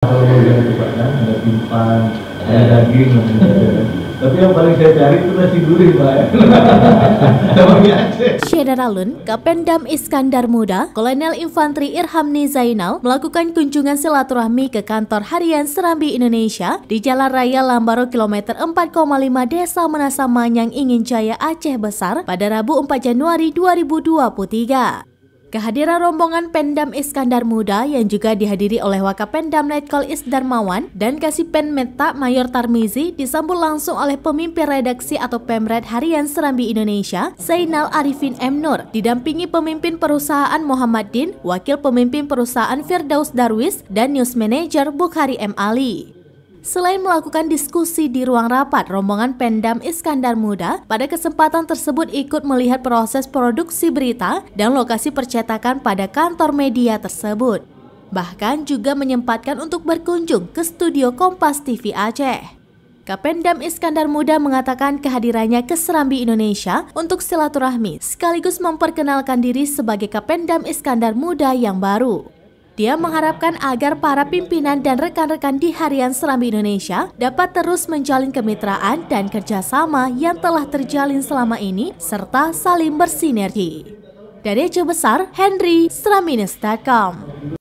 ada saya cari itu nasi Syedar Alun, Kapendam Iskandar Muda, Kolonel Infantri Irhamni Zainal melakukan kunjungan silaturahmi ke kantor harian Serambi Indonesia di Jalan Raya Lambaro kilometer 4,5 Desa Menasa Manyang Ingin Jaya Aceh Besar pada Rabu 4 Januari 2023. Kehadiran rombongan Pendam Iskandar Muda yang juga dihadiri oleh Wakapendam Letkol Isdarmawan dan Kasih Pen Meta Mayor Tarmizi disambut langsung oleh pemimpin redaksi atau pemred Harian Serambi Indonesia, Zainal Arifin M. Nur, didampingi pemimpin perusahaan Muhammad Din, wakil pemimpin perusahaan Firdaus Darwis, dan news manager Bukhari M. Ali. Selain melakukan diskusi di ruang rapat, rombongan Pendam Iskandar Muda pada kesempatan tersebut ikut melihat proses produksi berita dan lokasi percetakan pada kantor media tersebut. Bahkan juga menyempatkan untuk berkunjung ke studio Kompas TV Aceh. Kapendam Iskandar Muda mengatakan kehadirannya ke Serambi Indonesia untuk silaturahmi sekaligus memperkenalkan diri sebagai Kapendam Iskandar Muda yang baru. Dia mengharapkan agar para pimpinan dan rekan-rekan di Harian Serambi Indonesia dapat terus menjalin kemitraan dan kerjasama yang telah terjalin selama ini serta saling bersinergi. Dari Aceh Henry, Seraminus.com.